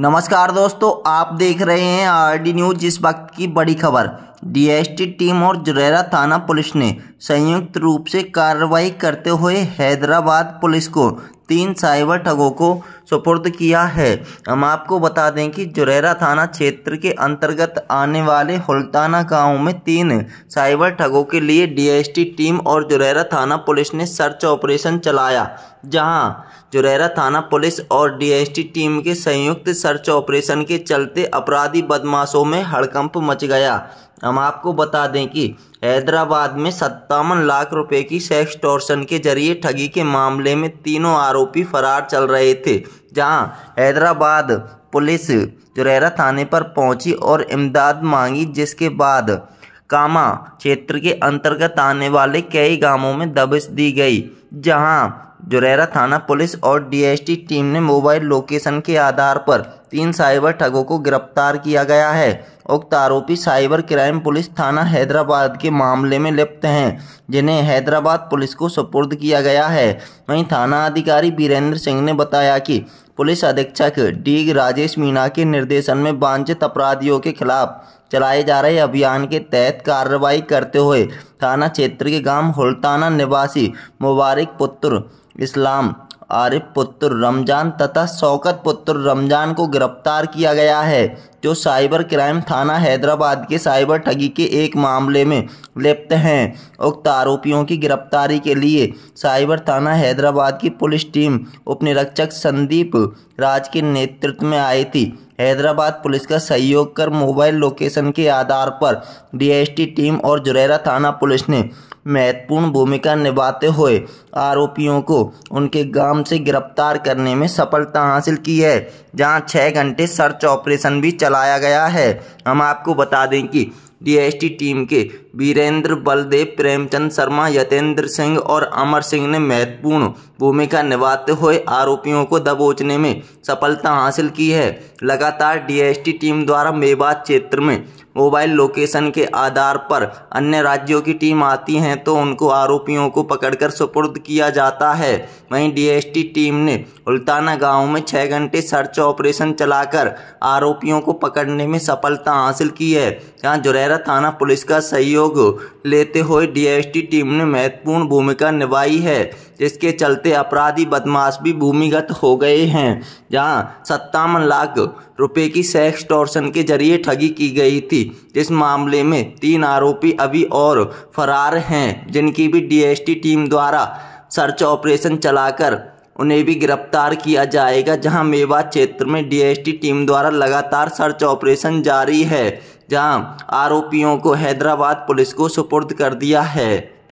नमस्कार दोस्तों आप देख रहे हैं आरडी न्यूज इस वक्त की बड़ी खबर डीएसटी टीम और जुरैरा थाना पुलिस ने संयुक्त रूप से कार्रवाई करते हुए हैदराबाद पुलिस को तीन साइबर ठगों को सुपुर्द किया है हम आपको बता दें कि जुरैरा थाना क्षेत्र के अंतर्गत आने वाले हुल्ताना गांव में तीन साइबर ठगों के लिए डीएसटी टीम और जुरैरा थाना पुलिस ने सर्च ऑपरेशन चलाया जहां जुरैरा थाना पुलिस और डीएसटी टीम के संयुक्त सर्च ऑपरेशन के चलते अपराधी बदमाशों में हड़कंप मच गया हम आपको बता दें कि हैदराबाद में सत्तावन लाख रुपए की सेक्स टॉर्शन के जरिए ठगी के मामले में तीनों आरोपी फरार चल रहे थे जहां हैदराबाद पुलिस जुरैरा थाने पर पहुंची और इमदाद मांगी जिसके बाद कामा क्षेत्र के अंतर्गत आने वाले कई गांवों में दबिश दी गई जहां जुरैरा थाना पुलिस और डीएसटी टीम ने मोबाइल लोकेशन के आधार पर तीन साइबर ठगों को गिरफ्तार किया गया है उक्त आरोपी साइबर क्राइम पुलिस थाना हैदराबाद के मामले में लिप्त हैं जिन्हें हैदराबाद पुलिस को सुपुर्द किया गया है वहीं थाना अधिकारी बीरेंद्र सिंह ने बताया कि पुलिस अधीक्षक डी राजेश मीणा के निर्देशन में वांछित अपराधियों के खिलाफ चलाए जा रहे अभियान के तहत कार्रवाई करते हुए थाना क्षेत्र के गांव होलताना निवासी मुबारक पुत्र इस्लाम आरिफ पुत्र रमजान तथा शौकत पुत्र रमजान को गिरफ्तार किया गया है जो साइबर क्राइम थाना हैदराबाद के साइबर ठगी के एक मामले में लिप्त हैं उक्त आरोपियों की गिरफ्तारी के लिए साइबर थाना हैदराबाद की पुलिस टीम उपनिरीक्षक संदीप राज के नेतृत्व में आई थी हैदराबाद पुलिस का सहयोग कर मोबाइल लोकेशन के आधार पर डीएसटी टीम और जुरैरा थाना पुलिस ने महत्वपूर्ण भूमिका निभाते हुए आरोपियों को उनके गांव से गिरफ्तार करने में सफलता हासिल की है जहां छः घंटे सर्च ऑपरेशन भी चला चलाया गया है हम आपको बता दें कि डीएसटी टीम के वीरेंद्र बलदेव प्रेमचंद शर्मा यतेंद्र सिंह और अमर सिंह ने महत्वपूर्ण भूमिका निभाते हुए आरोपियों को दबोचने में सफलता हासिल की है लगातार डीएसटी टीम द्वारा मेवात क्षेत्र में मोबाइल लोकेशन के आधार पर अन्य राज्यों की टीम आती हैं तो उनको आरोपियों को पकड़कर सुपुर्द किया जाता है वहीं डीएसटी टीम ने उल्ताना गांव में छः घंटे सर्च ऑपरेशन चलाकर आरोपियों को पकड़ने में सफलता हासिल की है यहाँ जुरैरा दायरा थाना पुलिस का सहयोग लेते हुए डीएसटी टीम ने महत्वपूर्ण भूमिका निभाई है जिसके चलते अपराधी बदमाश भी भूमिगत हो गए हैं जहां सत्तावन लाख रुपए की सेक्स टॉर्सन के जरिए ठगी की गई थी इस मामले में तीन आरोपी अभी और फरार हैं जिनकी भी डीएसटी टीम द्वारा सर्च ऑपरेशन चलाकर उन्हें भी गिरफ्तार किया जाएगा जहां मेवा क्षेत्र में डीएसटी टीम द्वारा लगातार सर्च ऑपरेशन जारी है जहां आरोपियों को हैदराबाद पुलिस को सुपुर्द कर दिया है